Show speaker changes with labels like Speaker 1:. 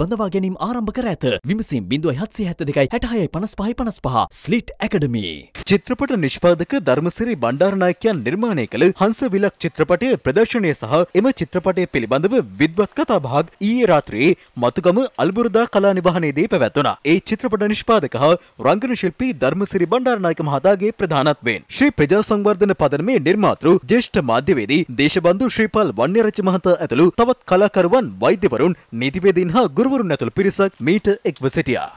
Speaker 1: බඳවා ගැනීම් ආරම්භ කර ඇත විමසීම් බිඳුවයි හත්සේ හැත දෙකයි හැටහයයි පනස් පහයි පනස් පහ ස්ලිට් ඇකඩමි චිත්‍රපට නිෂ්පාදක ධර්මසිරි බණ්ඩාරනායකයන් නිර්මාණය කළ හංස විලක් චිත්‍රපටය ප්‍රදර්ශනය සහ එම චිත්‍රපටය පිළිබඳව විද්වත් කතා භාග ඊයේ රාත්‍රියේ මතුගම අල්බුරදා කලා නිබහනේදී පැවැත්වුණා ඒ චිත්‍රපට නිෂ්පාදක හා රංගන ශිල්පී ධර්මසිරි බණ්ඩාරනායක මහතාගේ ප්‍රධානත්වයෙන් ශ්‍රී ප්‍රජා සංවර්ධන පදනමේ නිර්මාතෘ ජ්‍යෙෂ්ඨ මාධ්‍යවේදී දේශබන්දු ශ්‍රීපාල් වන්‍යරච්චි මහතා ඇතුළු තවත් කලාකරුවන් වෛද්‍යවරුන් නීතිවේදීන් හා ගුරු ගුරුවරුන් ඇතුළු පිරිසක් මීට එක්ව සිටියා.